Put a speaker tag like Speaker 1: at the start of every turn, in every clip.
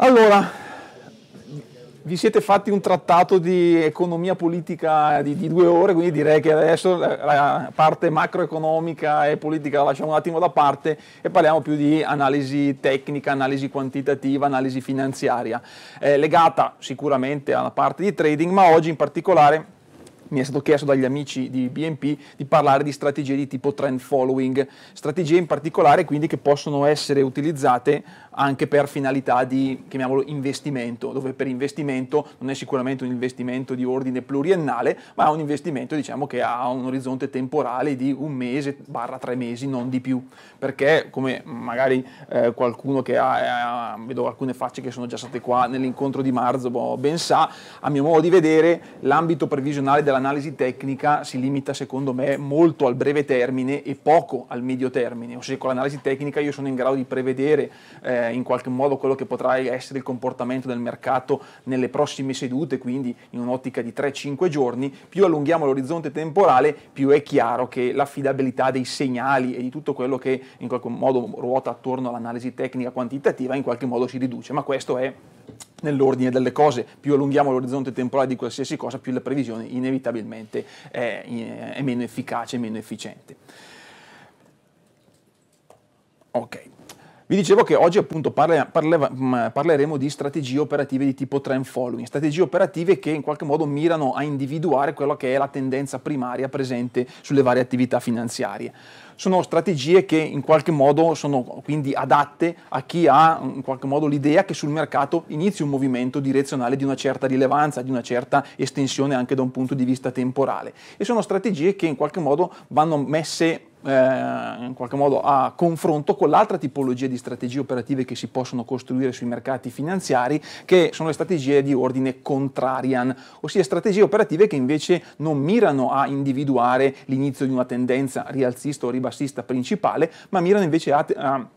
Speaker 1: Allora, vi siete fatti un trattato di economia politica di, di due ore, quindi direi che adesso la parte macroeconomica e politica la lasciamo un attimo da parte e parliamo più di analisi tecnica, analisi quantitativa, analisi finanziaria, eh, legata sicuramente alla parte di trading, ma oggi in particolare mi è stato chiesto dagli amici di BNP di parlare di strategie di tipo trend following, strategie in particolare quindi che possono essere utilizzate anche per finalità di, chiamiamolo, investimento, dove per investimento non è sicuramente un investimento di ordine pluriennale, ma è un investimento diciamo, che ha un orizzonte temporale di un mese barra tre mesi, non di più, perché come magari eh, qualcuno che ha, eh, vedo alcune facce che sono già state qua nell'incontro di marzo, boh, ben sa, a mio modo di vedere l'ambito previsionale dell'analisi tecnica si limita secondo me molto al breve termine e poco al medio termine, ossia con l'analisi tecnica io sono in grado di prevedere eh, eh, in qualche modo quello che potrà essere il comportamento del mercato nelle prossime sedute, quindi in un'ottica di 3-5 giorni, più allunghiamo l'orizzonte temporale, più è chiaro che l'affidabilità dei segnali e di tutto quello che in qualche modo ruota attorno all'analisi tecnica quantitativa in qualche modo si riduce, ma questo è nell'ordine delle cose, più allunghiamo l'orizzonte temporale di qualsiasi cosa, più la previsione inevitabilmente è, è meno efficace, meno efficiente. Ok. Vi dicevo che oggi appunto parla, parla, mm, parleremo di strategie operative di tipo trend following, strategie operative che in qualche modo mirano a individuare quella che è la tendenza primaria presente sulle varie attività finanziarie. Sono strategie che in qualche modo sono quindi adatte a chi ha mm, in qualche modo l'idea che sul mercato inizi un movimento direzionale di una certa rilevanza, di una certa estensione anche da un punto di vista temporale. E sono strategie che in qualche modo vanno messe eh, in qualche modo a confronto con l'altra tipologia di strategie operative che si possono costruire sui mercati finanziari, che sono le strategie di ordine contrarian, ossia strategie operative che invece non mirano a individuare l'inizio di una tendenza rialzista o ribassista principale, ma mirano invece a, a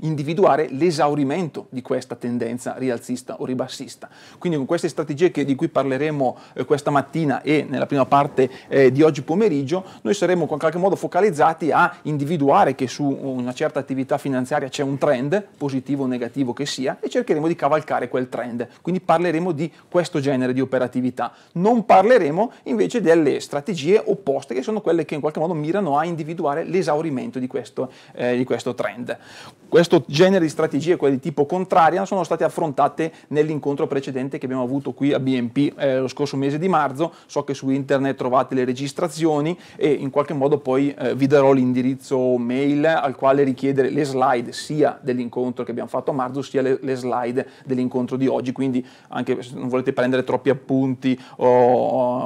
Speaker 1: individuare l'esaurimento di questa tendenza rialzista o ribassista. Quindi con queste strategie di cui parleremo eh, questa mattina e nella prima parte eh, di oggi pomeriggio, noi saremo in qualche modo focalizzati a individuare che su una certa attività finanziaria c'è un trend, positivo o negativo che sia, e cercheremo di cavalcare quel trend. Quindi parleremo di questo genere di operatività. Non parleremo invece delle strategie opposte che sono quelle che in qualche modo mirano a individuare l'esaurimento di questo, eh, di questo trend. Questo questo genere di strategie, quelle di tipo contraria, sono state affrontate nell'incontro precedente che abbiamo avuto qui a BNP eh, lo scorso mese di marzo. So che su internet trovate le registrazioni e in qualche modo poi eh, vi darò l'indirizzo mail al quale richiedere le slide sia dell'incontro che abbiamo fatto a marzo sia le, le slide dell'incontro di oggi. Quindi anche se non volete prendere troppi appunti o,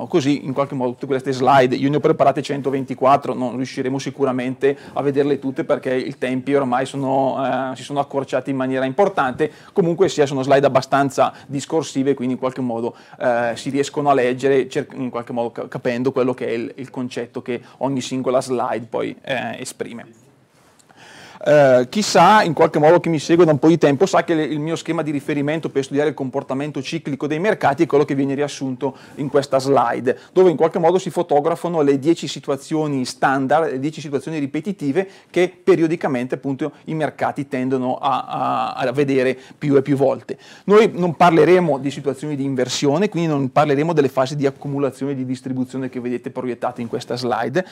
Speaker 1: o così, in qualche modo tutte queste slide, io ne ho preparate 124, non riusciremo sicuramente a vederle tutte perché i tempi ormai sono... Eh, si sono accorciati in maniera importante, comunque sia sono slide abbastanza discorsive, quindi in qualche modo eh, si riescono a leggere, in qualche modo capendo quello che è il, il concetto che ogni singola slide poi eh, esprime. Eh, chissà, in qualche modo chi mi segue da un po' di tempo sa che le, il mio schema di riferimento per studiare il comportamento ciclico dei mercati è quello che viene riassunto in questa slide, dove in qualche modo si fotografano le 10 situazioni standard, le 10 situazioni ripetitive che periodicamente appunto i mercati tendono a, a, a vedere più e più volte. Noi non parleremo di situazioni di inversione, quindi non parleremo delle fasi di accumulazione e di distribuzione che vedete proiettate in questa slide,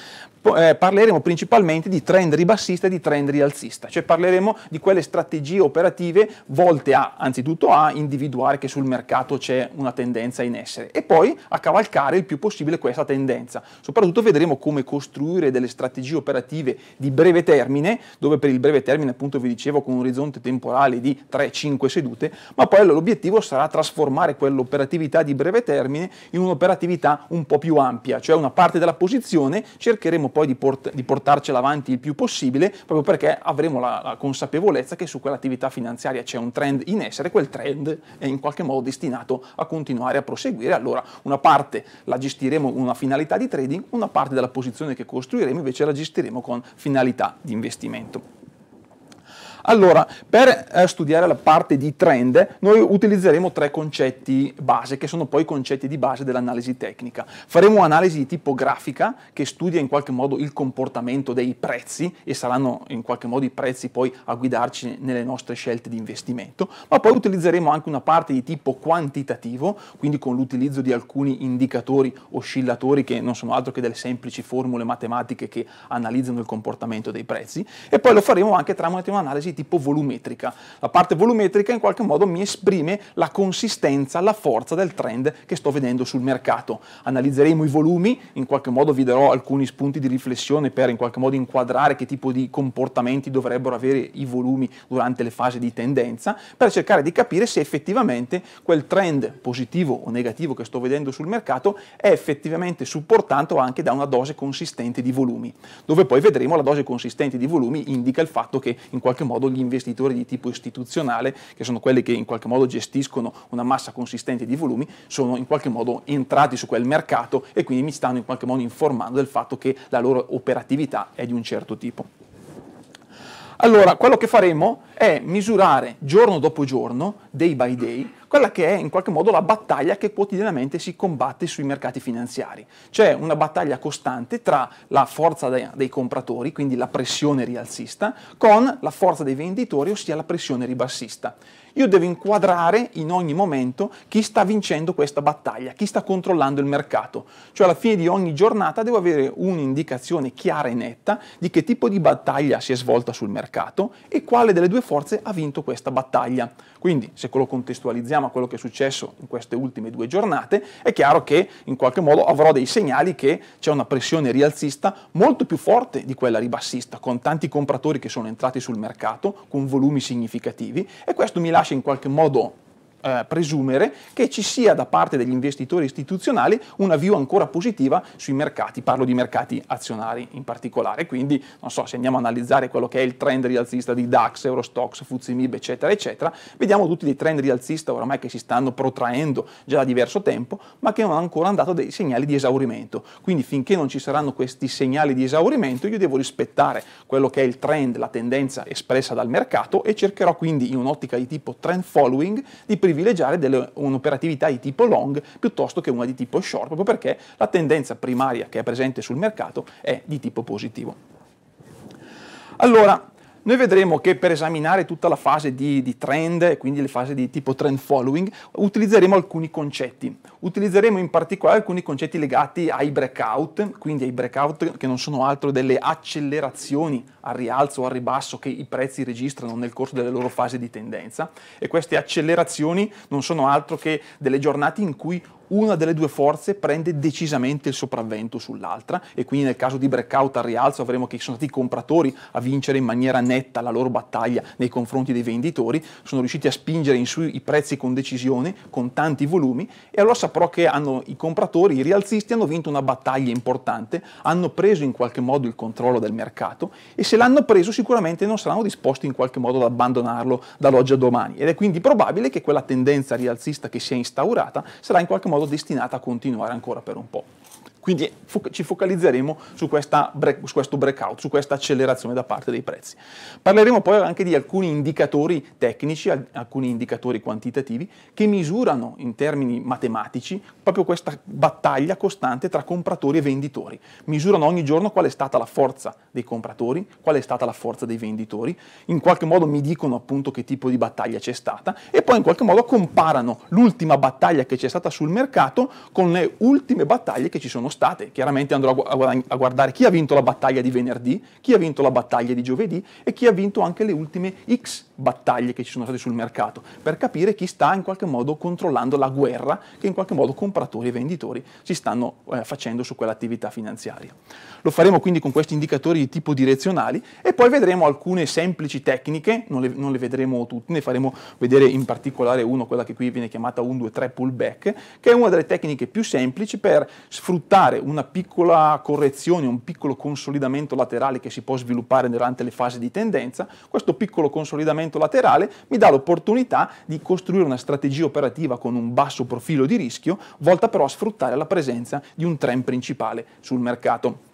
Speaker 1: eh, parleremo principalmente di trend ribassista e di trend rialzista razzista, cioè parleremo di quelle strategie operative volte a, anzitutto a individuare che sul mercato c'è una tendenza in essere e poi a cavalcare il più possibile questa tendenza. Soprattutto vedremo come costruire delle strategie operative di breve termine, dove per il breve termine appunto vi dicevo con un orizzonte temporale di 3-5 sedute, ma poi l'obiettivo sarà trasformare quell'operatività di breve termine in un'operatività un po' più ampia, cioè una parte della posizione cercheremo poi di, port- di portarcela avanti il più possibile proprio perché a avremo la, la consapevolezza che su quell'attività finanziaria c'è un trend in essere, quel trend è in qualche modo destinato a continuare a proseguire, allora una parte la gestiremo con una finalità di trading, una parte della posizione che costruiremo invece la gestiremo con finalità di investimento. Allora, per eh, studiare la parte di trend, noi utilizzeremo tre concetti base, che sono poi i concetti di base dell'analisi tecnica. Faremo un'analisi di tipo grafica, che studia in qualche modo il comportamento dei prezzi, e saranno in qualche modo i prezzi poi a guidarci nelle nostre scelte di investimento, ma poi utilizzeremo anche una parte di tipo quantitativo, quindi con l'utilizzo di alcuni indicatori oscillatori che non sono altro che delle semplici formule matematiche che analizzano il comportamento dei prezzi, e poi lo faremo anche tramite un'analisi di tipo volumetrica. La parte volumetrica in qualche modo mi esprime la consistenza, la forza del trend che sto vedendo sul mercato. Analizzeremo i volumi, in qualche modo vi darò alcuni spunti di riflessione per in qualche modo inquadrare che tipo di comportamenti dovrebbero avere i volumi durante le fasi di tendenza, per cercare di capire se effettivamente quel trend positivo o negativo che sto vedendo sul mercato è effettivamente supportato anche da una dose consistente di volumi, dove poi vedremo la dose consistente di volumi indica il fatto che in qualche modo modo gli investitori di tipo istituzionale, che sono quelli che in qualche modo gestiscono una massa consistente di volumi, sono in qualche modo entrati su quel mercato e quindi mi stanno in qualche modo informando del fatto che la loro operatività è di un certo tipo. Allora, quello che faremo è misurare giorno dopo giorno, day by day, quella che è in qualche modo la battaglia che quotidianamente si combatte sui mercati finanziari. C'è una battaglia costante tra la forza dei, compratori, quindi la pressione rialzista, con la forza dei venditori, ossia la pressione ribassista. Io devo inquadrare in ogni momento chi sta vincendo questa battaglia, chi sta controllando il mercato. Cioè alla fine di ogni giornata devo avere un'indicazione chiara e netta di che tipo di battaglia si è svolta sul mercato e quale delle due forze ha vinto questa battaglia. Quindi se lo contestualizziamo a quello che è successo in queste ultime due giornate, è chiaro che in qualche modo avrò dei segnali che c'è una pressione rialzista molto più forte di quella ribassista, con tanti compratori che sono entrati sul mercato, con volumi significativi e questo mi lascia lascia in qualche modo eh, presumere che ci sia da parte degli investitori istituzionali una view ancora positiva sui mercati, parlo di mercati azionari in particolare, quindi non so se andiamo a analizzare quello che è il trend rialzista di DAX, Eurostox, Fuzimib, eccetera, eccetera, vediamo tutti dei trend rialzista oramai che si stanno protraendo già da diverso tempo, ma che non hanno ancora dato dei segnali di esaurimento. Quindi finché non ci saranno questi segnali di esaurimento, io devo rispettare quello che è il trend, la tendenza espressa dal mercato e cercherò quindi in un'ottica di tipo trend following di privilegiare privilegiare delle, un'operatività di tipo long piuttosto che una di tipo short, proprio perché la tendenza primaria che è presente sul mercato è di tipo positivo. Allora, noi vedremo che per esaminare tutta la fase di, di trend, quindi le fasi di tipo trend following, utilizzeremo alcuni concetti utilizzeremo in particolare alcuni concetti legati ai breakout, quindi ai breakout che non sono altro delle accelerazioni al rialzo o al ribasso che i prezzi registrano nel corso delle loro fasi di tendenza e queste accelerazioni non sono altro che delle giornate in cui una delle due forze prende decisamente il sopravvento sull'altra e quindi nel caso di breakout al rialzo avremo che sono stati i compratori a vincere in maniera netta la loro battaglia nei confronti dei venditori, sono riusciti a spingere in su i prezzi con decisione, con tanti volumi e allora sappiamo però che hanno, i compratori, i rialzisti hanno vinto una battaglia importante, hanno preso in qualche modo il controllo del mercato e se l'hanno preso sicuramente non saranno disposti in qualche modo ad abbandonarlo dall'oggi a domani ed è quindi probabile che quella tendenza rialzista che si è instaurata sarà in qualche modo destinata a continuare ancora per un po'. Quindi fo- ci focalizzeremo su, bre- su, questo breakout, su questa accelerazione da parte dei prezzi. Parleremo poi anche di alcuni indicatori tecnici, al- alcuni indicatori quantitativi che misurano in termini matematici proprio questa battaglia costante tra compratori e venditori. Misurano ogni giorno qual è stata la forza dei compratori, qual è stata la forza dei venditori, in qualche modo mi dicono appunto che tipo di battaglia c'è stata e poi in qualche modo comparano l'ultima battaglia che c'è stata sul mercato con le ultime battaglie che ci sono state. Chiaramente andrò a guardare chi ha vinto la battaglia di venerdì, chi ha vinto la battaglia di giovedì e chi ha vinto anche le ultime X battaglie che ci sono state sul mercato, per capire chi sta in qualche modo controllando la guerra che in qualche modo compratori e venditori si stanno eh, facendo su quell'attività finanziaria. Lo faremo quindi con questi indicatori di tipo direzionali e poi vedremo alcune semplici tecniche, non le, non le vedremo tutte, ne faremo vedere in particolare uno, quella che qui viene chiamata 1-2-3 pullback, che è una delle tecniche più semplici per sfruttare evitare una piccola correzione, un piccolo consolidamento laterale che si può sviluppare durante le fasi di tendenza, questo piccolo consolidamento laterale mi dà l'opportunità di costruire una strategia operativa con un basso profilo di rischio, volta però a sfruttare la presenza di un trend principale sul mercato.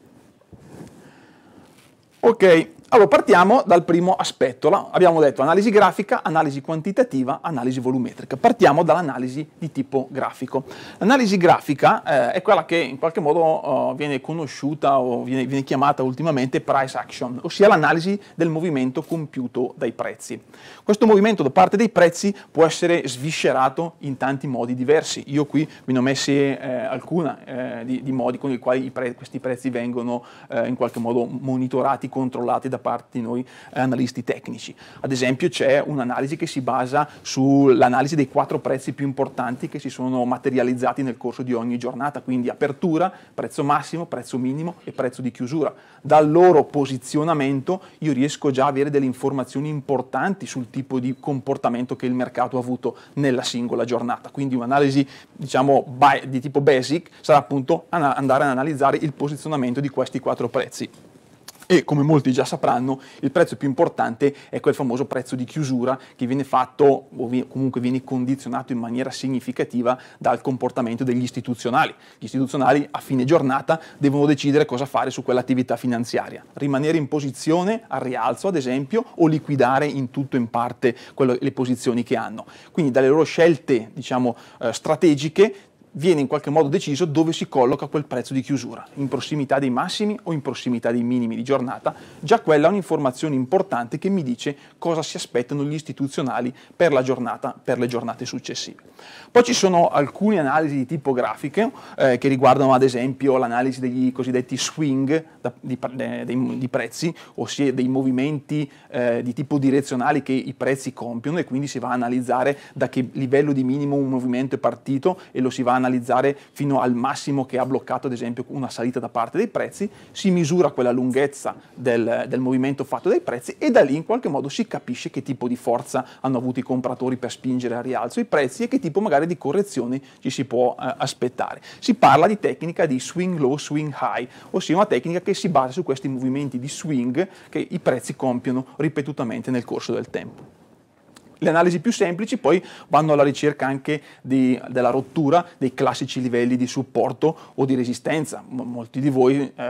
Speaker 1: Ok, allora partiamo dal primo aspetto, abbiamo detto analisi grafica, analisi quantitativa, analisi volumetrica. Partiamo dall'analisi di tipo grafico. L'analisi grafica eh, è quella che in qualche modo oh, viene conosciuta o viene, viene, chiamata ultimamente price action, ossia l'analisi del movimento compiuto dai prezzi. Questo movimento da parte dei prezzi può essere sviscerato in tanti modi diversi. Io qui vi ne ho messi eh, alcuna eh, di, di, modi con i quali i pre questi prezzi vengono eh, in qualche modo monitorati, controllati da da parte di noi eh, analisti tecnici. Ad esempio c'è un'analisi che si basa sull'analisi dei quattro prezzi più importanti che si sono materializzati nel corso di ogni giornata, quindi apertura, prezzo massimo, prezzo minimo e prezzo di chiusura. Dal loro posizionamento io riesco già a avere delle informazioni importanti sul tipo di comportamento che il mercato ha avuto nella singola giornata. Quindi un'analisi diciamo di tipo basic sarà appunto andare ad analizzare il posizionamento di questi quattro prezzi. E come molti già sapranno, il prezzo più importante è quel famoso prezzo di chiusura che viene fatto o comunque viene condizionato in maniera significativa dal comportamento degli istituzionali. Gli istituzionali a fine giornata devono decidere cosa fare su quell'attività finanziaria. Rimanere in posizione al rialzo, ad esempio, o liquidare in tutto o in parte quello, le posizioni che hanno. Quindi dalle loro scelte, diciamo, eh, strategiche viene in qualche modo deciso dove si colloca quel prezzo di chiusura, in prossimità dei massimi o in prossimità dei minimi di giornata, già quella è un'informazione importante che mi dice cosa si aspettano gli istituzionali per la giornata, per le giornate successive. Poi ci sono alcune analisi di tipo grafiche eh, che riguardano ad esempio l'analisi degli cosiddetti swing da, di, eh, dei, di, prezzi, ossia dei movimenti eh, di tipo direzionali che i prezzi compiono e quindi si va a analizzare da che livello di minimo un movimento è partito e lo si va a analizzare analizzare fino al massimo che ha bloccato ad esempio una salita da parte dei prezzi, si misura quella lunghezza del, del movimento fatto dai prezzi e da lì in qualche modo si capisce che tipo di forza hanno avuto i compratori per spingere al rialzo i prezzi e che tipo magari di correzioni ci si può eh, aspettare. Si parla di tecnica di swing low, swing high, ossia una tecnica che si basa su questi movimenti di swing che i prezzi compiono ripetutamente nel corso del tempo le analisi più semplici poi vanno alla ricerca anche di, della rottura dei classici livelli di supporto o di resistenza. molti di voi, eh,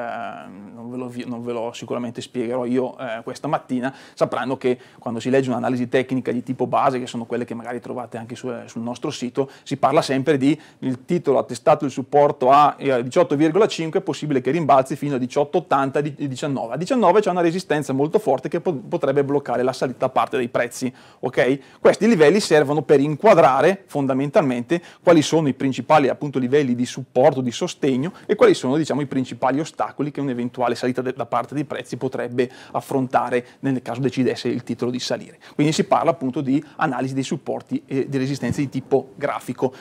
Speaker 1: non, ve lo, non, ve lo, sicuramente spiegherò io eh, questa mattina, sapranno che quando si legge un'analisi tecnica di tipo base, che sono quelle che magari trovate anche su, eh, sul nostro sito, si parla sempre di il titolo attestato il supporto a 18,5, eh, è possibile che rimbalzi fino a 18,80 e 19. A 19 c'è una resistenza molto forte che potrebbe bloccare la salita a parte dei prezzi, ok? Questi livelli servono per inquadrare fondamentalmente quali sono i principali appunto, livelli di supporto, di sostegno e quali sono diciamo, i principali ostacoli che un'eventuale salita da parte dei prezzi potrebbe affrontare nel caso decidesse il titolo di salire. Quindi si parla appunto di analisi dei supporti e di resistenze di tipo grafico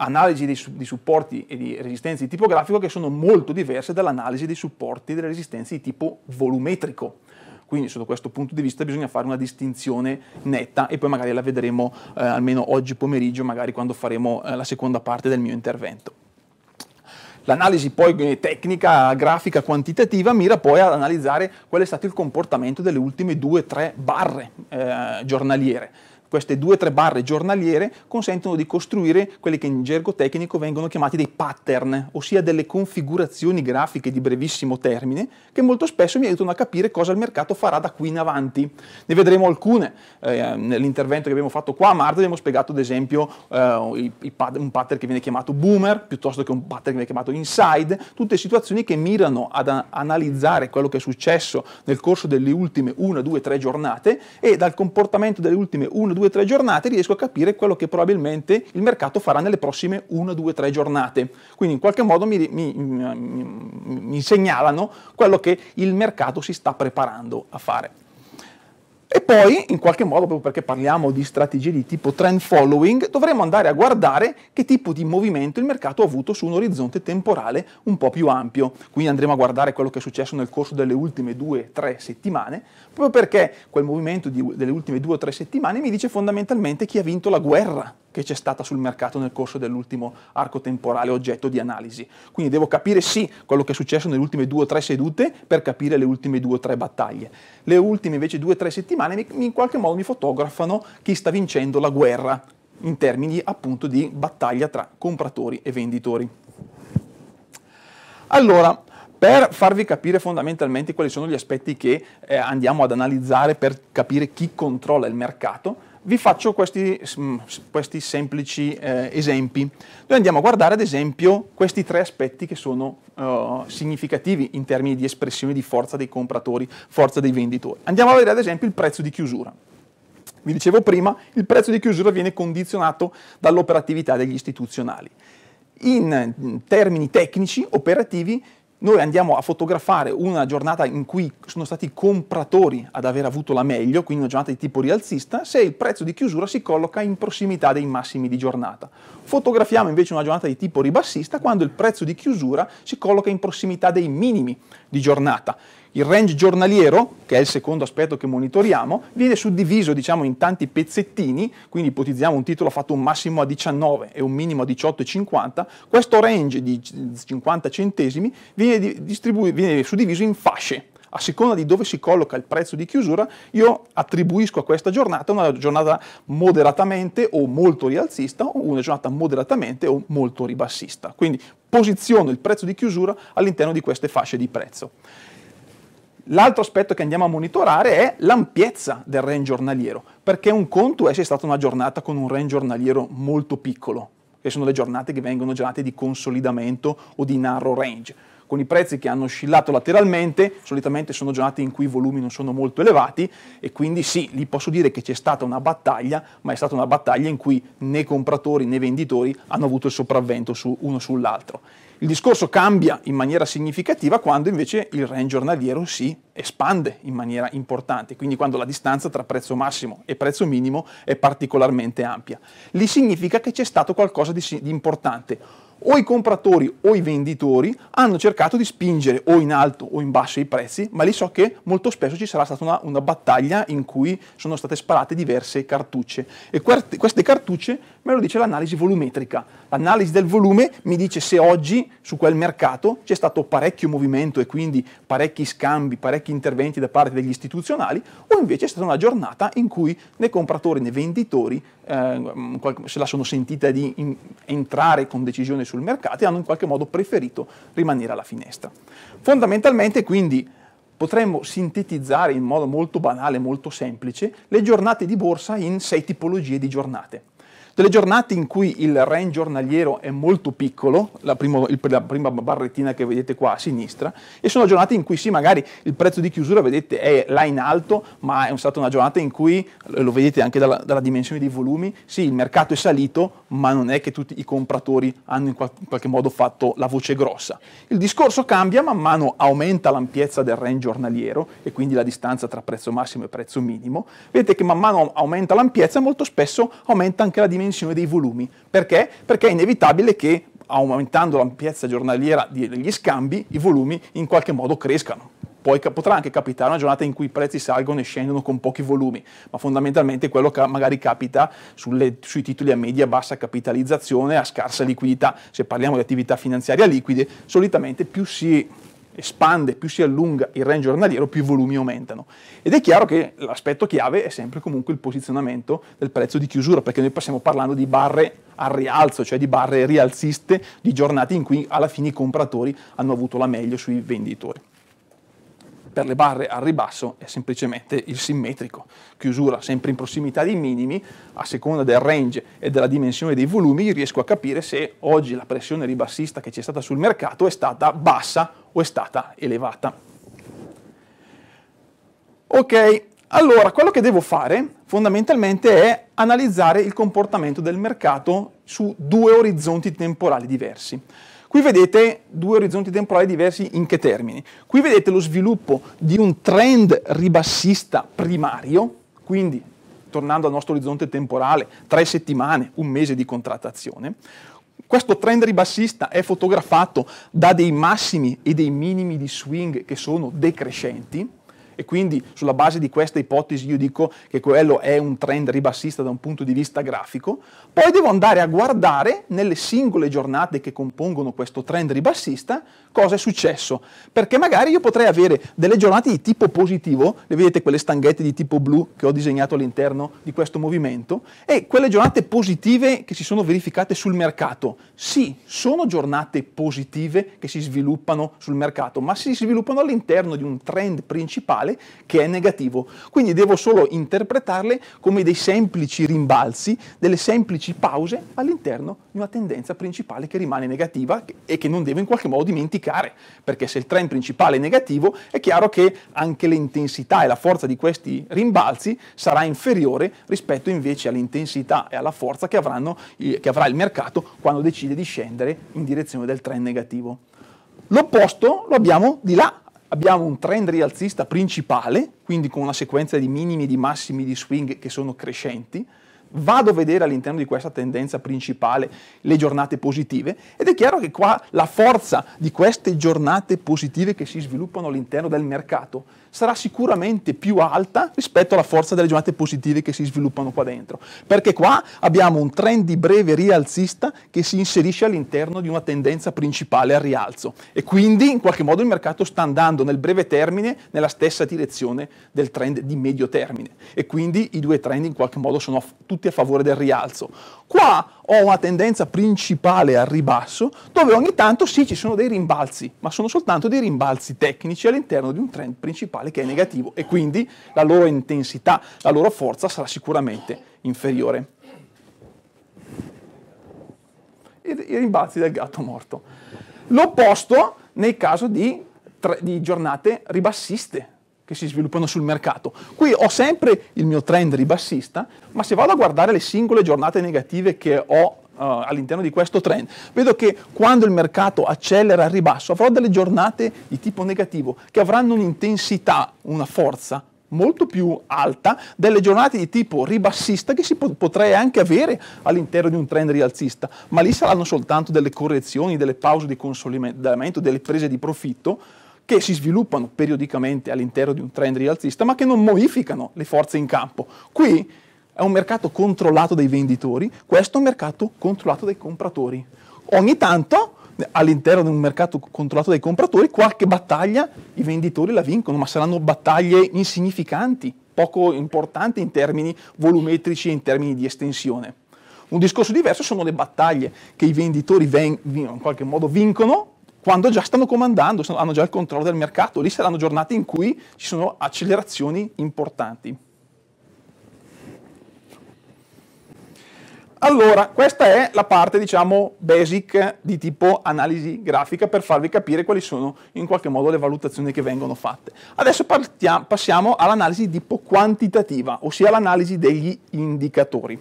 Speaker 1: analisi di, supporti e di resistenze di tipo grafico che sono molto diverse dall'analisi dei supporti e delle resistenze di tipo volumetrico. Quindi sotto questo punto di vista bisogna fare una distinzione netta e poi magari la vedremo eh, almeno oggi pomeriggio, magari quando faremo eh, la seconda parte del mio intervento. L'analisi poi eh, tecnica, grafica, quantitativa mira poi ad analizzare qual è stato il comportamento delle ultime due, o tre barre eh, giornaliere queste due o tre barre giornaliere consentono di costruire quelli che in gergo tecnico vengono chiamati dei pattern, ossia delle configurazioni grafiche di brevissimo termine che molto spesso mi aiutano a capire cosa il mercato farà da qui in avanti. Ne vedremo alcune eh, nell'intervento che abbiamo fatto qua a marzo, abbiamo spiegato ad esempio eh, un pattern che viene chiamato boomer piuttosto che un pattern che viene chiamato inside, tutte situazioni che mirano ad analizzare quello che è successo nel corso delle ultime 1, 2, 3 giornate e dal comportamento delle ultime 1, due o tre giornate riesco a capire quello che probabilmente il mercato farà nelle prossime 1, 2, 3 giornate. Quindi in qualche modo mi, mi, mi, mi segnalano quello che il mercato si sta preparando a fare. E poi, in qualche modo, proprio perché parliamo di strategie di tipo trend following, dovremmo andare a guardare che tipo di movimento il mercato ha avuto su un orizzonte temporale un po' più ampio. Quindi andremo a guardare quello che è successo nel corso delle ultime due o tre settimane, proprio perché quel movimento di, delle ultime due o tre settimane mi dice fondamentalmente chi ha vinto la guerra che c'è stata sul mercato nel corso dell'ultimo arco temporale oggetto di analisi. Quindi devo capire sì quello che è successo nelle ultime due o tre sedute per capire le ultime due o tre battaglie. Le ultime invece due o tre settimane in qualche modo mi fotografano chi sta vincendo la guerra in termini appunto di battaglia tra compratori e venditori. Allora, per farvi capire fondamentalmente quali sono gli aspetti che eh, andiamo ad analizzare per capire chi controlla il mercato, vi faccio questi, questi semplici eh, esempi. Noi andiamo a guardare ad esempio questi tre aspetti che sono eh, significativi in termini di espressione di forza dei compratori, forza dei venditori. Andiamo a vedere ad esempio il prezzo di chiusura. Vi dicevo prima, il prezzo di chiusura viene condizionato dall'operatività degli istituzionali. In mm, termini tecnici, operativi, noi andiamo a fotografare una giornata in cui sono stati i compratori ad aver avuto la meglio, quindi una giornata di tipo rialzista, se il prezzo di chiusura si colloca in prossimità dei massimi di giornata. Fotografiamo invece una giornata di tipo ribassista quando il prezzo di chiusura si colloca in prossimità dei minimi di giornata. Il range giornaliero, che è il secondo aspetto che monitoriamo, viene suddiviso diciamo, in tanti pezzettini, quindi ipotizziamo un titolo fatto un massimo a 19 e un minimo a 18,50, questo range di 50 centesimi viene, distribu- viene suddiviso in fasce a seconda di dove si colloca il prezzo di chiusura, io attribuisco a questa giornata una giornata moderatamente o molto rialzista o una giornata moderatamente o molto ribassista. Quindi posiziono il prezzo di chiusura all'interno di queste fasce di prezzo. L'altro aspetto che andiamo a monitorare è l'ampiezza del REN giornaliero, perché un conto è se è stata una giornata con un REN giornaliero molto piccolo, che sono le giornate che vengono giornate di consolidamento o di narrow range. Con i prezzi che hanno oscillato lateralmente, solitamente sono giornate in cui i volumi non sono molto elevati e quindi sì, lì posso dire che c'è stata una battaglia, ma è stata una battaglia in cui né compratori né venditori hanno avuto il sopravvento su uno sull'altro. Il discorso cambia in maniera significativa quando invece il range giornaliero si espande in maniera importante, quindi quando la distanza tra prezzo massimo e prezzo minimo è particolarmente ampia. Lì significa che c'è stato qualcosa di, di importante. O i compratori o i venditori hanno cercato di spingere o in alto o in basso i prezzi, ma lì so che molto spesso ci sarà stata una, una battaglia in cui sono state sparate diverse cartucce e queste cartucce me lo dice l'analisi volumetrica. L'analisi del volume mi dice se oggi su quel mercato c'è stato parecchio movimento e quindi parecchi scambi, parecchi interventi da parte degli istituzionali o invece è stata una giornata in cui né compratori né venditori eh, se la sono sentita di in, entrare con decisione sul mercato e hanno in qualche modo preferito rimanere alla finestra. Fondamentalmente quindi potremmo sintetizzare in modo molto banale, molto semplice, le giornate di borsa in sei tipologie di giornate. Delle giornate in cui il range giornaliero è molto piccolo, la prima, il, la prima barrettina che vedete qua a sinistra, e sono giornate in cui sì, magari il prezzo di chiusura, vedete, è là in alto, ma è stata una giornata in cui, lo vedete anche dalla, dalla dimensione dei volumi, sì, il mercato è salito, ma non è che tutti i compratori hanno in qualche modo fatto la voce grossa. Il discorso cambia man mano aumenta l'ampiezza del range giornaliero e quindi la distanza tra prezzo massimo e prezzo minimo. Vedete che man mano aumenta l'ampiezza, molto spesso aumenta anche la dimensione dimensione dei volumi. Perché? Perché è inevitabile che aumentando l'ampiezza giornaliera degli scambi, i volumi in qualche modo crescano. Poi potrà anche capitare una giornata in cui i prezzi salgono e scendono con pochi volumi, ma fondamentalmente quello che magari capita sulle, sui titoli a media bassa capitalizzazione, a scarsa liquidità. Se parliamo di attività finanziaria liquide, solitamente più si espande, più si allunga il range giornaliero, più i volumi aumentano. Ed è chiaro che l'aspetto chiave è sempre comunque il posizionamento del prezzo di chiusura, perché noi stiamo parlando di barre al rialzo, cioè di barre rialziste, di giornate in cui alla fine i compratori hanno avuto la meglio sui venditori per le barre al ribasso è semplicemente il simmetrico, chiusura sempre in prossimità dei minimi, a seconda del range e della dimensione dei volumi riesco a capire se oggi la pressione ribassista che c'è stata sul mercato è stata bassa o è stata elevata. Ok, allora quello che devo fare fondamentalmente è analizzare il comportamento del mercato su due orizzonti temporali diversi. Qui vedete due orizzonti temporali diversi in che termini. Qui vedete lo sviluppo di un trend ribassista primario, quindi tornando al nostro orizzonte temporale, tre settimane, un mese di contrattazione. Questo trend ribassista è fotografato da dei massimi e dei minimi di swing che sono decrescenti, e quindi sulla base di questa ipotesi io dico che quello è un trend ribassista da un punto di vista grafico, poi devo andare a guardare nelle singole giornate che compongono questo trend ribassista cosa è successo, perché magari io potrei avere delle giornate di tipo positivo, le vedete quelle stanghette di tipo blu che ho disegnato all'interno di questo movimento, e quelle giornate positive che si sono verificate sul mercato. Sì, sono giornate positive che si sviluppano sul mercato, ma si sviluppano all'interno di un trend principale mentale che è negativo. Quindi devo solo interpretarle come dei semplici rimbalzi, delle semplici pause all'interno di una tendenza principale che rimane negativa e che non devo in qualche modo dimenticare, perché se il trend principale è negativo è chiaro che anche l'intensità e la forza di questi rimbalzi sarà inferiore rispetto invece all'intensità e alla forza che, avranno, che avrà il mercato quando decide di scendere in direzione del trend negativo. L'opposto lo abbiamo di là abbiamo un trend rialzista principale, quindi con una sequenza di minimi e di massimi di swing che sono crescenti, vado a vedere all'interno di questa tendenza principale le giornate positive ed è chiaro che qua la forza di queste giornate positive che si sviluppano all'interno del mercato sarà sicuramente più alta rispetto alla forza delle giornate positive che si sviluppano qua dentro. Perché qua abbiamo un trend di breve rialzista che si inserisce all'interno di una tendenza principale al rialzo e quindi in qualche modo il mercato sta andando nel breve termine nella stessa direzione del trend di medio termine e quindi i due trend in qualche modo sono tutti a favore del rialzo. Qua ho una tendenza principale al ribasso dove ogni tanto sì ci sono dei rimbalzi, ma sono soltanto dei rimbalzi tecnici all'interno di un trend principale principale che è negativo e quindi la loro intensità, la loro forza sarà sicuramente inferiore. I rimbalzi del gatto morto. L'opposto nel caso di, tre, di giornate ribassiste, che si sviluppano sul mercato. Qui ho sempre il mio trend ribassista, ma se vado a guardare le singole giornate negative che ho uh, all'interno di questo trend, vedo che quando il mercato accelera al ribasso avrò delle giornate di tipo negativo che avranno un'intensità, una forza molto più alta delle giornate di tipo ribassista che si potrei anche avere all'interno di un trend rialzista, ma lì saranno soltanto delle correzioni, delle pause di consolidamento, delle prese di profitto che si sviluppano periodicamente all'interno di un trend rialzista, ma che non modificano le forze in campo. Qui è un mercato controllato dai venditori, questo è un mercato controllato dai compratori. Ogni tanto all'interno di un mercato controllato dai compratori qualche battaglia i venditori la vincono, ma saranno battaglie insignificanti, poco importanti in termini volumetrici e in termini di estensione. Un discorso diverso sono le battaglie che i venditori ven- in qualche modo vincono quando già stanno comandando, hanno già il controllo del mercato, lì saranno giornate in cui ci sono accelerazioni importanti. Allora, questa è la parte, diciamo, basic di tipo analisi grafica per farvi capire quali sono in qualche modo le valutazioni che vengono fatte. Adesso partiamo, passiamo all'analisi di tipo quantitativa, ossia l'analisi degli indicatori.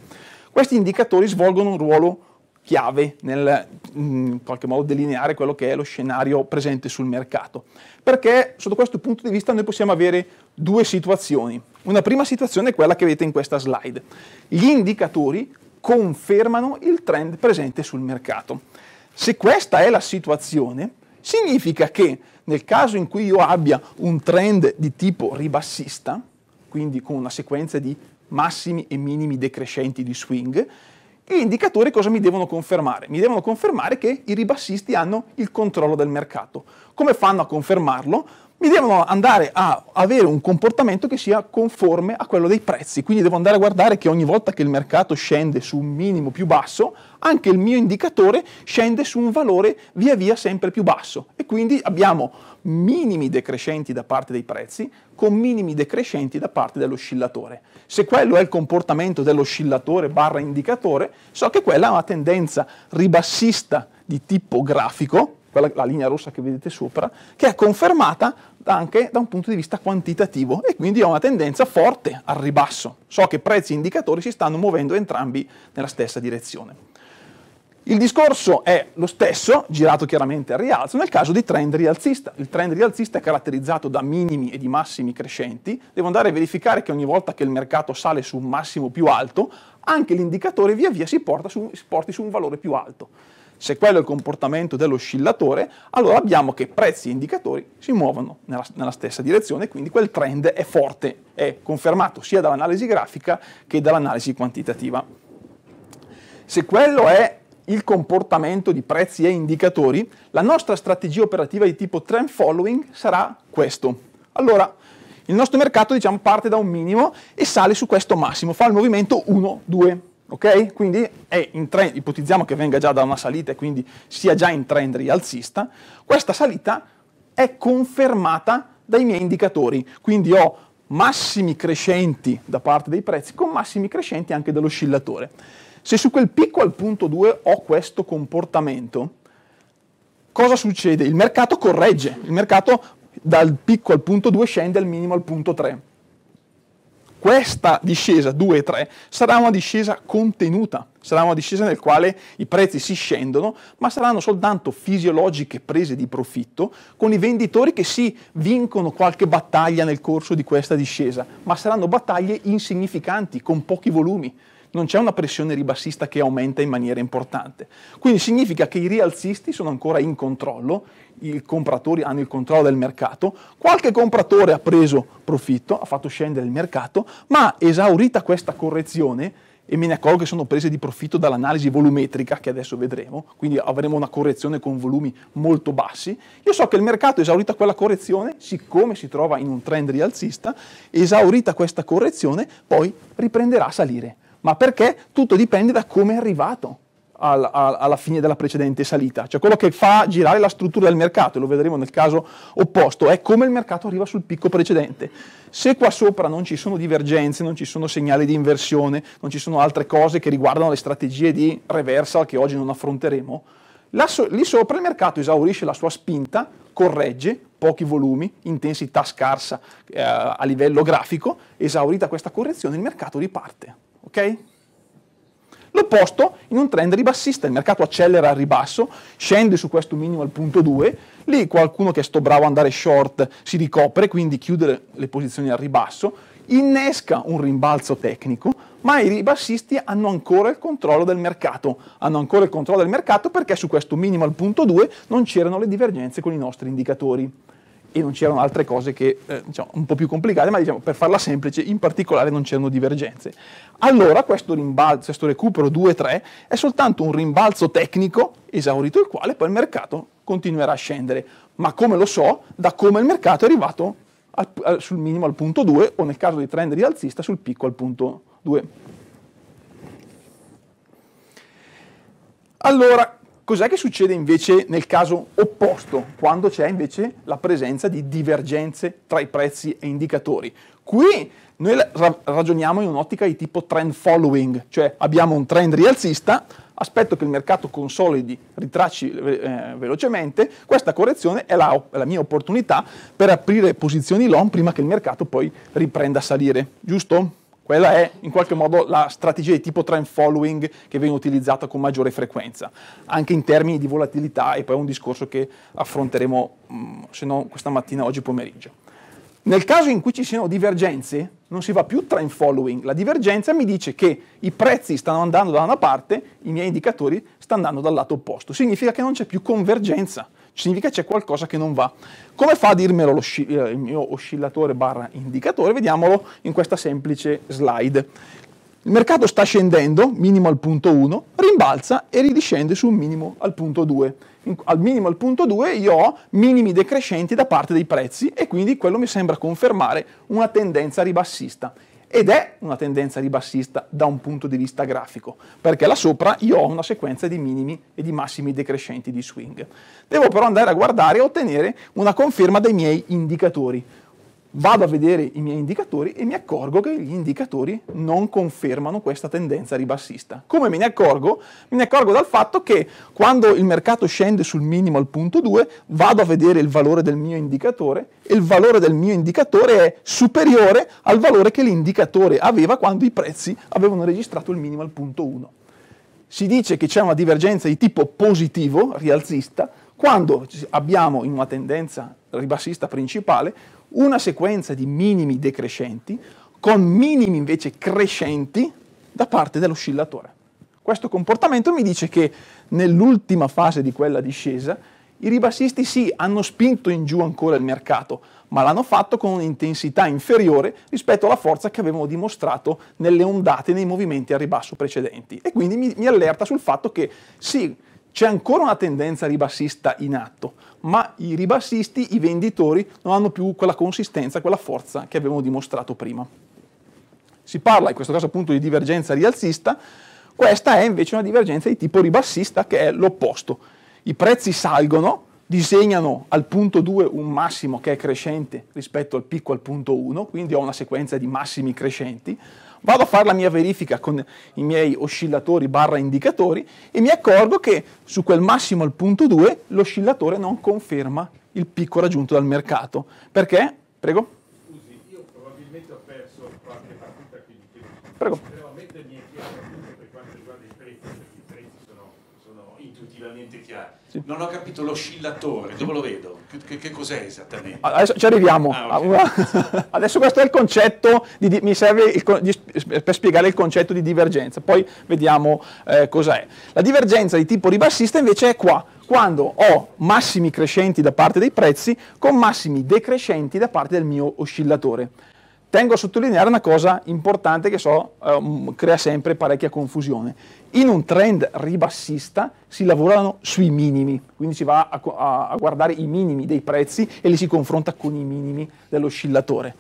Speaker 1: Questi indicatori svolgono un ruolo chiave nel in qualche modo delineare quello che è lo scenario presente sul mercato. Perché sotto questo punto di vista noi possiamo avere due situazioni. Una prima situazione è quella che avete in questa slide. Gli indicatori confermano il trend presente sul mercato. Se questa è la situazione, significa che nel caso in cui io abbia un trend di tipo ribassista, quindi con una sequenza di massimi e minimi decrescenti di swing, gli indicatori cosa mi devono confermare? Mi devono confermare che i ribassisti hanno il controllo del mercato. Come fanno a confermarlo? mi devono andare a avere un comportamento che sia conforme a quello dei prezzi. Quindi devo andare a guardare che ogni volta che il mercato scende su un minimo più basso, anche il mio indicatore scende su un valore via via sempre più basso. E quindi abbiamo minimi decrescenti da parte dei prezzi con minimi decrescenti da parte dell'oscillatore. Se quello è il comportamento dell'oscillatore barra indicatore, so che quella ha una tendenza ribassista di tipo grafico, quella, la linea rossa che vedete sopra, che è confermata anche da un punto di vista quantitativo e quindi ha una tendenza forte al ribasso. So che prezzi e indicatori si stanno muovendo entrambi nella stessa direzione. Il discorso è lo stesso, girato chiaramente al rialzo, nel caso di trend rialzista. Il trend rialzista è caratterizzato da minimi e di massimi crescenti. Devo andare a verificare che ogni volta che il mercato sale su un massimo più alto, anche l'indicatore via via si, porta su, si porti su un valore più alto. Se quello è il comportamento dell'oscillatore, allora abbiamo che prezzi e indicatori si muovono nella, nella stessa direzione, quindi quel trend è forte, è confermato sia dall'analisi grafica che dall'analisi quantitativa. Se quello è il comportamento di prezzi e indicatori, la nostra strategia operativa di tipo trend following sarà questo. Allora, il nostro mercato diciamo, parte da un minimo e sale su questo massimo, fa il movimento 1, 2, Ok? Quindi trend, ipotizziamo che venga già da una salita e quindi sia già in trend rialzista. Questa salita è confermata dai miei indicatori, quindi ho massimi crescenti da parte dei prezzi con massimi crescenti anche dell'oscillatore. Se su quel picco al punto 2 ho questo comportamento, cosa succede? Il mercato corregge, il mercato dal picco al punto 2 scende al minimo al punto 3 questa discesa 2 3 sarà una discesa contenuta, sarà una discesa nel quale i prezzi si scendono, ma saranno soltanto fisiologiche prese di profitto con i venditori che sì vincono qualche battaglia nel corso di questa discesa, ma saranno battaglie insignificanti, con pochi volumi non c'è una pressione ribassista che aumenta in maniera importante. Quindi significa che i rialzisti sono ancora in controllo, i compratori hanno il controllo del mercato, qualche compratore ha preso profitto, ha fatto scendere il mercato, ma esaurita questa correzione, e me ne accorgo che sono prese di profitto dall'analisi volumetrica che adesso vedremo, quindi avremo una correzione con volumi molto bassi. Io so che il mercato, esaurita quella correzione, siccome si trova in un trend rialzista, esaurita questa correzione, poi riprenderà a salire ma perché tutto dipende da come è arrivato al, al, alla fine della precedente salita. Cioè quello che fa girare la struttura del mercato, e lo vedremo nel caso opposto, è come il mercato arriva sul picco precedente. Se qua sopra non ci sono divergenze, non ci sono segnali di inversione, non ci sono altre cose che riguardano le strategie di reversal che oggi non affronteremo, so- lì sopra il mercato esaurisce la sua spinta, corregge, pochi volumi, intensità scarsa eh, a livello grafico, esaurita questa correzione il mercato riparte. Okay? L'opposto in un trend ribassista, il mercato accelera al ribasso, scende su questo minimo al punto 2, lì qualcuno che è sto bravo a andare short si ricopre, quindi chiude le posizioni al ribasso, innesca un rimbalzo tecnico, ma i ribassisti hanno ancora il controllo del mercato, hanno ancora il controllo del mercato perché su questo minimo al punto 2 non c'erano le divergenze con i nostri indicatori e non c'erano altre cose che, eh, diciamo, un po' più complicate, ma diciamo, per farla semplice, in particolare non c'erano divergenze. Allora questo, rimbalzo, questo recupero 2-3 è soltanto un rimbalzo tecnico, esaurito il quale poi il mercato continuerà a scendere. Ma come lo so? Da come il mercato è arrivato al, al, sul minimo al punto 2 o nel caso di trend rialzista sul picco al punto 2. Allora, Cos'è che succede invece nel caso opposto, quando c'è invece la presenza di divergenze tra i prezzi e indicatori? Qui noi ragioniamo in un'ottica di tipo trend following, cioè abbiamo un trend rialzista, aspetto che il mercato consolidi, ritracci eh, velocemente, questa correzione è la, è la, mia opportunità per aprire posizioni long prima che il mercato poi riprenda a salire, giusto? Quella è in qualche modo la strategia di tipo trend following che viene utilizzata con maggiore frequenza, anche in termini di volatilità e poi è un discorso che affronteremo, mm, se non questa mattina, oggi pomeriggio. Nel caso in cui ci siano divergenze, non si va più trend following, la divergenza mi dice che i prezzi stanno andando da una parte, i miei indicatori stanno andando dal lato opposto, significa che non c'è più convergenza significa c'è qualcosa che non va. Come fa a dirmelo eh, il mio oscillatore barra indicatore? Vediamolo in questa semplice slide. Il mercato sta scendendo, minimo al punto 1, rimbalza e ridiscende su un minimo al punto 2. al minimo al punto 2 io ho minimi decrescenti da parte dei prezzi e quindi quello mi sembra confermare una tendenza ribassista ed è una tendenza ribassista da un punto di vista grafico, perché là sopra io ho una sequenza di minimi e di massimi decrescenti di swing. Devo però andare a guardare e ottenere una conferma dei miei indicatori vado a vedere i miei indicatori e mi accorgo che gli indicatori non confermano questa tendenza ribassista. Come me ne accorgo? Me ne accorgo dal fatto che quando il mercato scende sul minimo al punto 2, vado a vedere il valore del mio indicatore e il valore del mio indicatore è superiore al valore che l'indicatore aveva quando i prezzi avevano registrato il minimo al punto 1. Si dice che c'è una divergenza di tipo positivo, rialzista, quando abbiamo in una tendenza ribassista principale una sequenza di minimi decrescenti con minimi invece crescenti da parte dell'oscillatore. Questo comportamento mi dice che nell'ultima fase di quella discesa i ribassisti sì hanno spinto in giù ancora il mercato, ma l'hanno fatto con un'intensità inferiore rispetto alla forza che avevano dimostrato nelle ondate, nei movimenti a ribasso precedenti. E quindi mi, mi allerta sul fatto che sì, c'è ancora una tendenza ribassista in atto, ma i ribassisti, i venditori, non hanno più quella consistenza, quella forza che abbiamo dimostrato prima. Si parla in questo caso appunto di divergenza rialzista, questa è invece una divergenza di tipo ribassista che è l'opposto. I prezzi salgono, disegnano al punto 2 un massimo che è crescente rispetto al picco al punto 1, quindi ho una sequenza di massimi crescenti, vado a fare la mia verifica con i miei oscillatori barra indicatori e mi accorgo che su quel massimo al punto 2 l'oscillatore non conferma il picco raggiunto dal mercato. Perché? Prego. Scusi, io probabilmente ho perso qualche partita, quindi chiedo Prego. niente chiaro. Sì. Non ho capito l'oscillatore, dove lo vedo? Che, che cos'è esattamente? Adesso ci arriviamo. Ah, okay. Ah, adesso questo è il concetto, di, mi serve il, di, per spiegare il concetto di divergenza, poi vediamo eh, cos'è. La divergenza di tipo ribassista invece è qua, quando ho massimi crescenti da parte dei prezzi con massimi decrescenti da parte del mio oscillatore tengo a sottolineare una cosa importante che so eh, crea sempre parecchia confusione. In un trend ribassista si lavorano sui minimi, quindi si va a, a, a guardare i minimi dei prezzi e li si confronta con i minimi dell'oscillatore.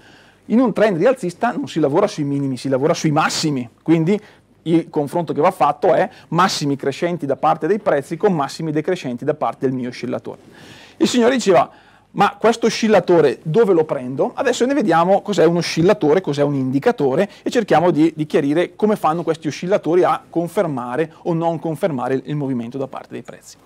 Speaker 1: In un trend rialzista non si lavora sui minimi, si lavora sui massimi, quindi il confronto che va fatto è massimi crescenti da parte dei prezzi con massimi decrescenti da parte del mio oscillatore. Il signore diceva, ma questo oscillatore dove lo prendo? Adesso ne vediamo cos'è un oscillatore, cos'è un indicatore e cerchiamo di, di, chiarire come fanno questi oscillatori a confermare o non confermare il, il movimento da parte dei prezzi.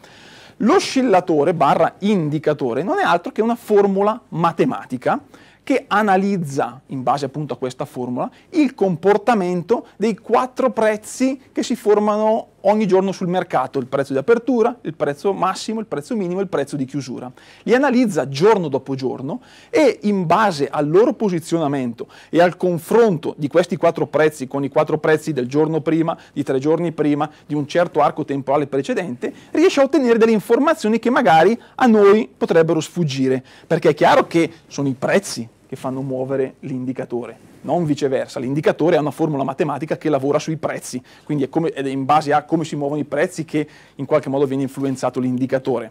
Speaker 1: L'oscillatore barra indicatore non è altro che una formula matematica che analizza, in base appunto a questa formula, il comportamento dei quattro prezzi che si formano ogni giorno sul mercato il prezzo di apertura, il prezzo massimo, il prezzo minimo e il prezzo di chiusura. Li analizza giorno dopo giorno e in base al loro posizionamento e al confronto di questi quattro prezzi con i quattro prezzi del giorno prima, di tre giorni prima, di un certo arco temporale precedente, riesce a ottenere delle informazioni che magari a noi potrebbero sfuggire, perché è chiaro che sono i prezzi che fanno muovere l'indicatore, non viceversa. L'indicatore è una formula matematica che lavora sui prezzi, quindi è, come, è in base a come si muovono i prezzi che in qualche modo viene influenzato l'indicatore.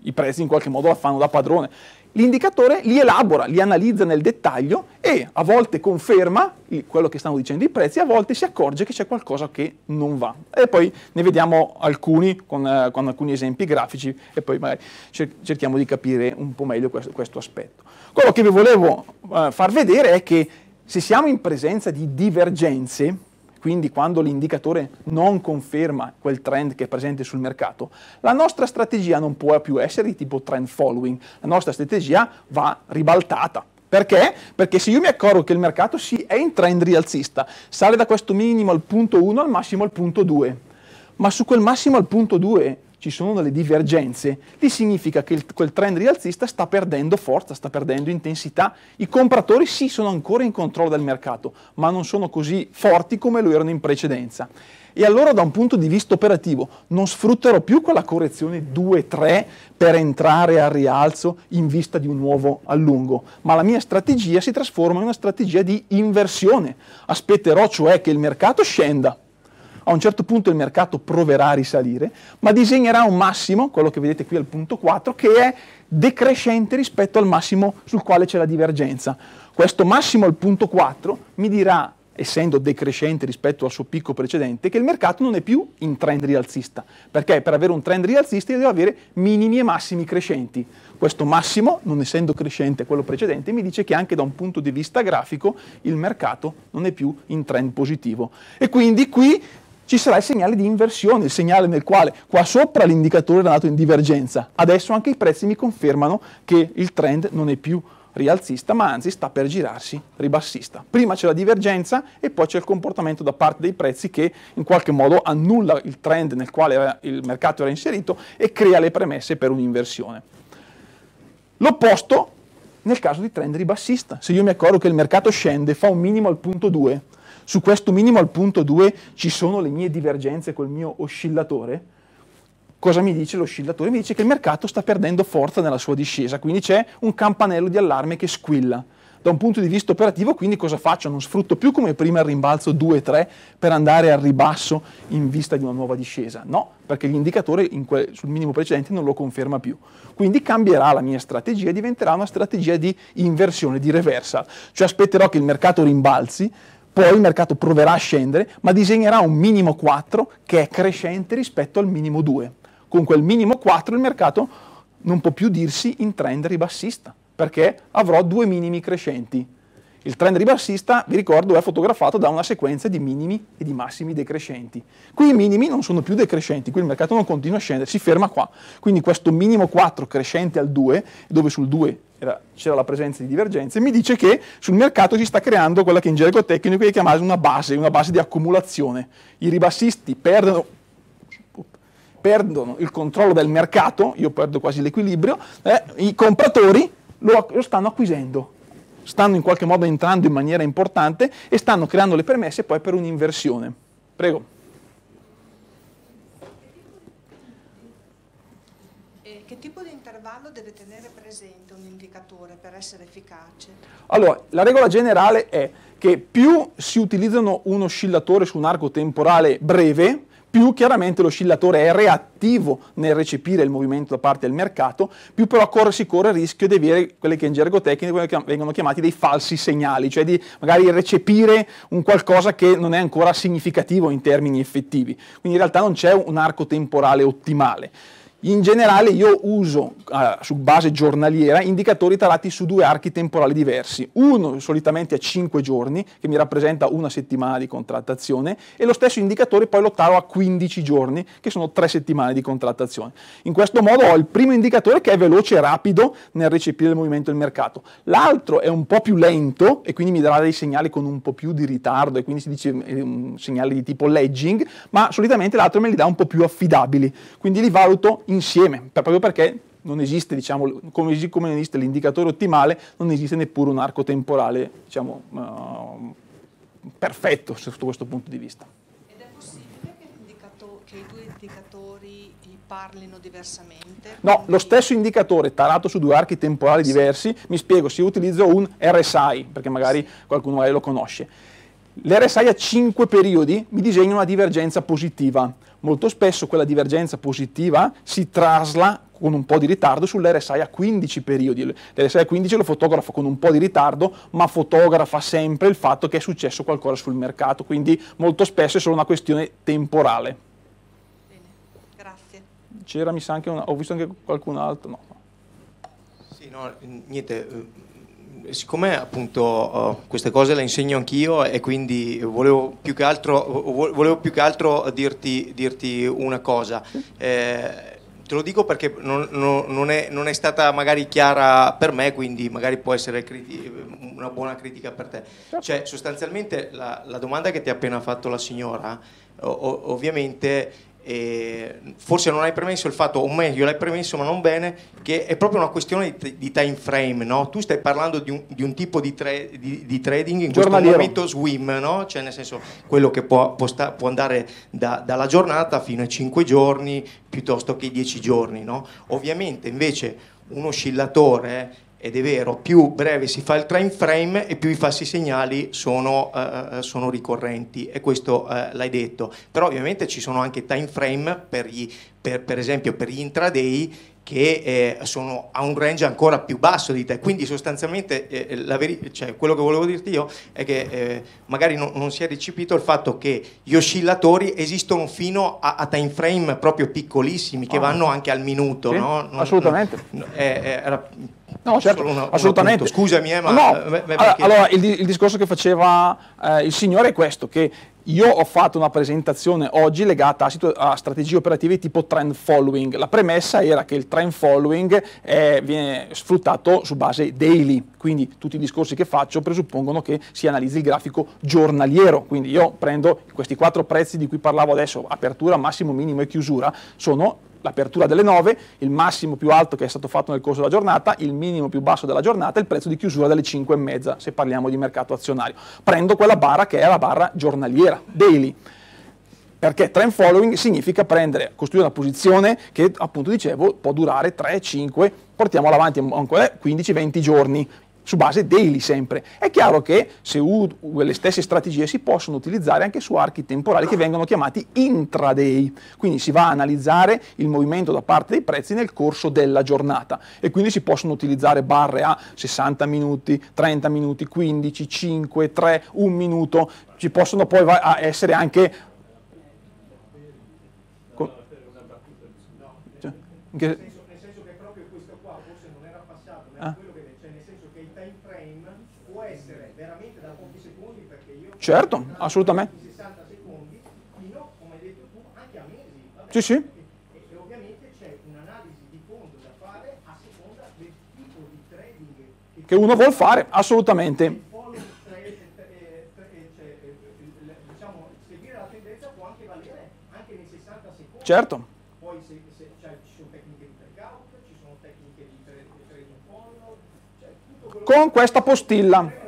Speaker 1: I prezzi in qualche modo la fanno da padrone. L'indicatore li elabora, li analizza nel dettaglio e a volte conferma quello che stanno dicendo i prezzi, a volte si accorge che c'è qualcosa che non va. E poi ne vediamo alcuni con, con alcuni esempi grafici e poi magari cerchiamo di capire un po' meglio questo, questo aspetto. Quello che vi volevo eh, far vedere è che se siamo in presenza di divergenze, quindi quando l'indicatore non conferma quel trend che è presente sul mercato, la nostra strategia non può più essere di tipo trend following, la nostra strategia va ribaltata. Perché? Perché se io mi accorgo che il mercato sì, è in trend rialzista, sale da questo minimo al punto 1 al massimo al punto 2, ma su quel massimo al punto 2 ci sono delle divergenze, lì significa che il, quel trend rialzista sta perdendo forza, sta perdendo intensità. I compratori sì sono ancora in controllo del mercato, ma non sono così forti come lo erano in precedenza. E allora da un punto di vista operativo non sfrutterò più quella correzione 2-3 per entrare al rialzo in vista di un nuovo allungo, ma la mia strategia si trasforma in una strategia di inversione. Aspetterò cioè che il mercato scenda a un certo punto il mercato proverà a risalire, ma disegnerà un massimo, quello che vedete qui al punto 4, che è decrescente rispetto al massimo sul quale c'è la divergenza. Questo massimo al punto 4 mi dirà essendo decrescente rispetto al suo picco precedente, che il mercato non è più in trend rialzista. Perché per avere un trend rialzista io devo avere minimi e massimi crescenti. Questo massimo, non essendo crescente quello precedente, mi dice che anche da un punto di vista grafico il mercato non è più in trend positivo. E quindi qui ci sarà il segnale di inversione, il segnale nel quale qua sopra l'indicatore era andato in divergenza. Adesso anche i prezzi mi confermano che il trend non è più rialzista, ma anzi sta per girarsi ribassista. Prima c'è la divergenza e poi c'è il comportamento da parte dei prezzi che in qualche modo annulla il trend nel quale il mercato era inserito e crea le premesse per un'inversione. L'opposto nel caso di trend ribassista. Se io mi accorgo che il mercato scende, fa un minimo al punto 2, su questo minimo al punto 2 ci sono le mie divergenze col mio oscillatore, cosa mi dice l'oscillatore? Mi dice che il mercato sta perdendo forza nella sua discesa, quindi c'è un campanello di allarme che squilla. Da un punto di vista operativo, quindi cosa faccio? Non sfrutto più come prima il rimbalzo 2-3 per andare al ribasso in vista di una nuova discesa. No, perché l'indicatore que- sul minimo precedente non lo conferma più. Quindi cambierà la mia strategia, e diventerà una strategia di inversione, di reversal. Cioè aspetterò che il mercato rimbalzi, poi il mercato proverà a scendere, ma disegnerà un minimo 4 che è crescente rispetto al minimo 2. Con quel minimo 4 il mercato non può più dirsi in trend ribassista, perché avrò due minimi crescenti, il trend ribassista, vi ricordo, è fotografato da una sequenza di minimi e di massimi decrescenti. Qui i minimi non sono più decrescenti, qui il mercato non continua a scendere, si ferma qua. Quindi questo minimo 4 crescente al 2, dove sul 2 c'era la presenza di divergenze, mi dice che sul mercato si sta creando quella che in gergo tecnico è chiamata una base, una base di accumulazione. I ribassisti perdono, perdono il controllo del mercato, io perdo quasi l'equilibrio, eh, i compratori lo, lo stanno acquisendo stanno in qualche modo entrando in maniera importante e stanno creando le premesse poi per un'inversione. Prego.
Speaker 2: che tipo di intervallo deve tenere presente un indicatore per essere efficace? Allora,
Speaker 1: la regola generale è che più si utilizzano un oscillatore su un arco temporale breve, più chiaramente l'oscillatore è reattivo nel recepire il movimento da parte del mercato, più però corre, si corre il rischio di avere quelli che in gergo tecnico vengono chiamati dei falsi segnali, cioè di magari recepire un qualcosa che non è ancora significativo in termini effettivi. Quindi in realtà non c'è un arco temporale ottimale. In generale io uso eh, su base giornaliera indicatori tarati su due archi temporali diversi, uno solitamente a 5 giorni che mi rappresenta una settimana di contrattazione e lo stesso indicatore poi lo taro a 15 giorni che sono 3 settimane di contrattazione. In questo modo ho il primo indicatore che è veloce e rapido nel recepire il movimento del mercato, l'altro è un po' più lento e quindi mi darà dei segnali con un po' più di ritardo e quindi si dice eh, un segnale di tipo ledging, ma solitamente l'altro me li dà un po' più affidabili, quindi li valuto insieme, proprio perché non esiste, diciamo, come, come esiste l'indicatore ottimale, non esiste neppure un arco temporale diciamo, uh, perfetto sotto questo punto di vista. Ed è possibile
Speaker 2: che, che i due indicatori eh, parlino diversamente?
Speaker 1: No, quindi... lo stesso indicatore tarato su due archi temporali sì. diversi, mi spiego, se io utilizzo un RSI, perché magari sì. qualcuno magari lo conosce, L'RSI a 5 periodi, mi disegna una divergenza positiva. Molto spesso quella divergenza positiva si trasla con un po' di ritardo sull'RSI a 15 periodi. L'RSI a 15 lo fotografa con un po' di ritardo, ma fotografa sempre il fatto che è successo qualcosa sul mercato, quindi molto spesso è solo una questione temporale. Bene, grazie. C'era, mi sa, anche una, ho visto anche qualcun altro, no.
Speaker 2: Sì, no, niente, siccome appunto eh, queste cose le insegno anch'io e quindi volevo più che altro, volevo più che altro dirti, dirti una cosa. Eh, te lo dico perché non, non, non, è, non, è, stata magari chiara per me, quindi magari può essere criti- una buona critica per te. Certo. Cioè, sostanzialmente la, la, domanda che ti ha appena fatto la signora, o, ovviamente eh, forse non hai premesso il fatto, o meglio l'hai premesso ma non bene, che è proprio una questione di, di time frame, no? tu stai parlando di un, di un tipo di, tra, di, trading in questo momento swim, no? cioè nel senso quello che può, può, sta, può andare da, dalla giornata fino ai 5 giorni piuttosto che i 10 giorni, no? ovviamente invece un oscillatore ed è vero, più breve si fa il time frame e più i falsi segnali sono, eh, eh, sono ricorrenti e questo eh, l'hai detto, però ovviamente ci sono anche time frame per, gli, per, per esempio per gli intraday che eh, sono a un range ancora più basso di te. Quindi sostanzialmente eh, eh cioè, quello che volevo dirti io è che eh, magari non, non, si è recepito il fatto che gli oscillatori esistono fino a, a time frame proprio piccolissimi, che oh. vanno anche al minuto. Sì, no? non, assolutamente. No, eh, eh, era no, certo, una, assolutamente. Scusami, ma... No, beh, beh, allora, il, il, discorso che
Speaker 1: faceva il signore è questo, che io ho fatto una presentazione oggi legata a, a strategie operative tipo trend following. La premessa era che il trend following è, viene sfruttato su base daily, quindi tutti i discorsi che faccio presuppongono che si analizzi il grafico giornaliero. Quindi io prendo questi quattro prezzi di cui parlavo adesso, apertura, massimo, minimo e chiusura, sono l'apertura delle 9, il massimo più alto che è stato fatto nel corso della giornata, il minimo più basso della giornata e il prezzo di chiusura delle 5 e mezza, se parliamo di mercato azionario. Prendo quella barra che è la barra giornaliera, daily. Perché trend following significa prendere, costruire una posizione che appunto dicevo può durare 3, 5, portiamola avanti ancora 15-20 giorni su base daily sempre. È chiaro che se le stesse strategie si possono utilizzare anche su archi temporali che vengono chiamati intraday, quindi si va a analizzare il movimento da parte dei prezzi nel corso della giornata e quindi si possono utilizzare barre a 60 minuti, 30 minuti, 15, 5, 3, 1 minuto, ci possono poi essere anche in cioè, che, Certo, assolutamente. Secondi, fino, tu, mesi, sì, sì. E, e ovviamente c'è un'analisi di fondo da fare a seconda del tipo di trading che, che uno vuol fare, assolutamente.
Speaker 2: Certo. Poi se, se, cioè, ci sono tecniche di breakout, ci sono tecniche di trading follow, cioè, con questa postilla.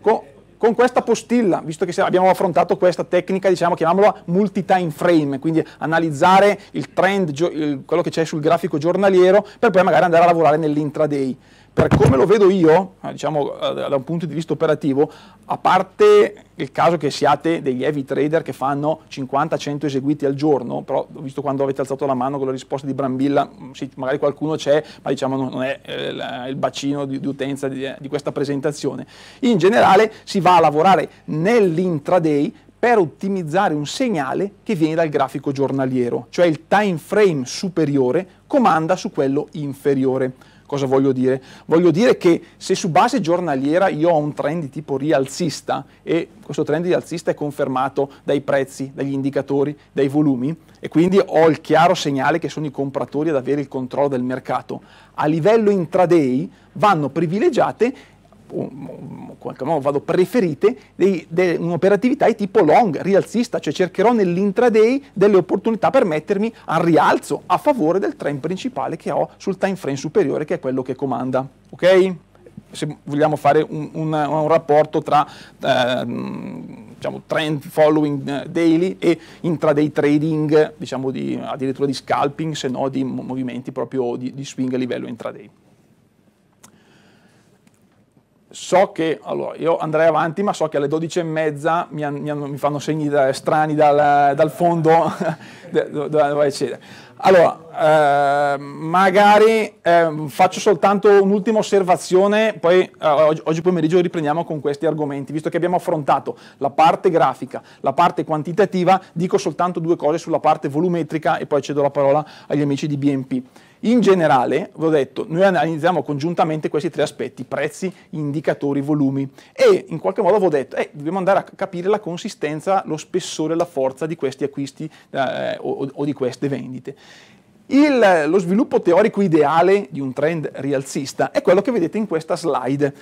Speaker 1: Con, con questa postilla, visto che abbiamo affrontato questa tecnica, diciamo, chiamiamola multi-time frame, quindi analizzare il trend, quello che c'è sul grafico giornaliero, per poi magari andare a lavorare nell'intraday per come lo vedo io, eh, diciamo eh, da un punto di vista operativo, a parte il caso che siate degli heavy trader che fanno 50-100 eseguiti al giorno, però ho visto quando avete alzato la mano con la risposta di Brambilla, mm, sì, magari qualcuno c'è, ma diciamo non è eh, il bacino di, utenza di questa presentazione. In generale si va a lavorare nell'intraday per ottimizzare un segnale che viene dal grafico giornaliero, cioè il time frame superiore comanda su quello inferiore. Cosa voglio dire? Voglio dire che se su base giornaliera io ho un trend di tipo rialzista e questo trend rialzista è confermato dai prezzi, dagli indicatori, dai volumi e quindi ho il chiaro segnale che sono i compratori ad avere il controllo del mercato. A livello intraday vanno privilegiate in qualche modo vado preferite dei, de, un'operatività di tipo long, rialzista, cioè cercherò nell'intraday delle opportunità per mettermi al rialzo a favore del trend principale che ho sul time frame superiore che è quello che comanda. Ok? Se vogliamo fare un, un, un rapporto tra eh, diciamo, trend following eh, daily e intraday trading, diciamo di, addirittura di scalping, se no di movimenti proprio di, di swing a livello intraday so che, allora, io andrei avanti, ma so che alle 12.30 mi, mi, mi, fanno segni da, strani dal, dal fondo dove vai eccetera. Allora, eh, magari eh, faccio soltanto un'ultima osservazione, poi eh, oggi, oggi, pomeriggio riprendiamo con questi argomenti, visto che abbiamo affrontato la parte grafica, la parte quantitativa, dico soltanto due cose sulla parte volumetrica e poi cedo la parola agli amici di BNP. In generale, vi ho detto, noi analizziamo congiuntamente questi tre aspetti, prezzi, indicatori, volumi e in qualche modo vi ho detto, eh, dobbiamo andare a capire la consistenza, lo spessore, la forza di questi acquisti eh, o, o di queste vendite. Il, lo sviluppo teorico ideale di un trend rialzista è quello che vedete in questa slide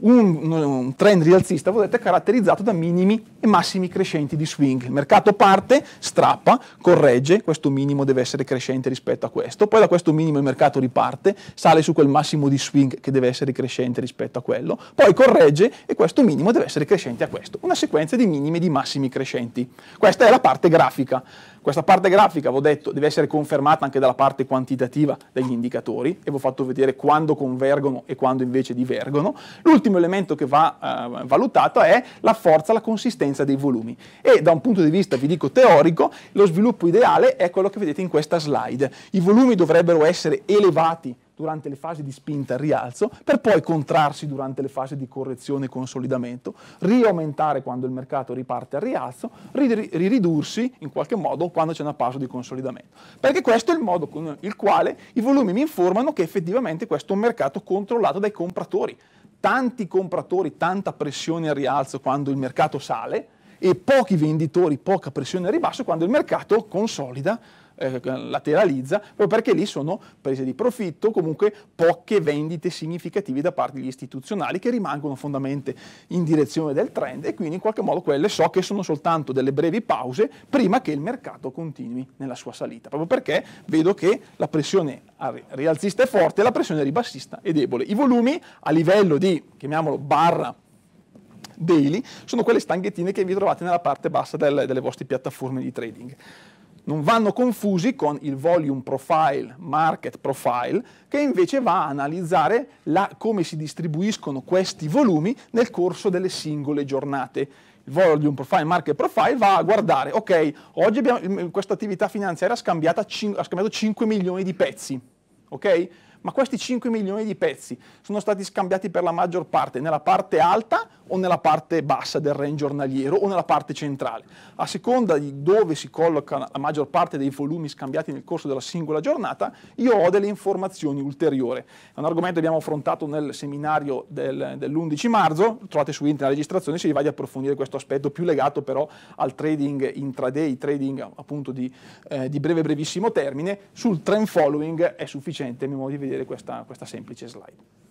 Speaker 1: un, un, trend rialzista vedete, caratterizzato da minimi e massimi crescenti di swing. Il mercato parte, strappa, corregge, questo minimo deve essere crescente rispetto a questo, poi da questo minimo il mercato riparte, sale su quel massimo di swing che deve essere crescente rispetto a quello, poi corregge e questo minimo deve essere crescente a questo. Una sequenza di minimi e di massimi crescenti. Questa è la parte grafica. Questa parte grafica, avevo detto, deve essere confermata anche dalla parte quantitativa degli indicatori e vi ho fatto vedere quando convergono e quando invece divergono. L'ultimo elemento che va eh, valutato è la forza, la consistenza dei volumi. E da un punto di vista, vi dico, teorico, lo sviluppo ideale è quello che vedete in questa slide. I volumi dovrebbero essere elevati durante le fasi di spinta e rialzo, per poi contrarsi durante le fasi di correzione e consolidamento, riaumentare quando il mercato riparte al rialzo, riridursi in qualche modo quando c'è una pausa di consolidamento. Perché questo è il modo con il quale i volumi mi informano che effettivamente questo è un mercato controllato dai compratori. Tanti compratori, tanta pressione al rialzo quando il mercato sale, e pochi venditori, poca pressione al ribasso quando il mercato consolida eh, lateralizza, proprio perché lì sono prese di profitto, comunque poche vendite significative da parte degli istituzionali che rimangono fondamentalmente in direzione del trend e quindi in qualche modo quelle so che sono soltanto delle brevi pause prima che il mercato continui nella sua salita, proprio perché vedo che la pressione rialzista è forte e la pressione ribassista è debole. I volumi a livello di, chiamiamolo, barra daily, sono quelle stanghettine che vi trovate nella parte bassa del, delle vostre piattaforme di trading. Non vanno confusi con il volume profile, market profile, che invece va a analizzare la, come si distribuiscono questi volumi nel corso delle singole giornate il volume profile, market profile, va a guardare, ok, oggi abbiamo, questa attività finanziaria ha, ha scambiato 5 milioni di pezzi, ok? ma questi 5 milioni di pezzi sono stati scambiati per la maggior parte nella parte alta o nella parte bassa del range giornaliero o nella parte centrale. A seconda di dove si colloca la maggior parte dei volumi scambiati nel corso della singola giornata, io ho delle informazioni ulteriori. È un argomento che abbiamo affrontato nel seminario del, dell'11 marzo, trovate su internet la registrazione se vi va di approfondire questo aspetto più legato però al trading intraday, trading appunto di, eh, di breve brevissimo termine, sul trend following è sufficiente, a mio modo di vedere vedere questa, questa semplice slide.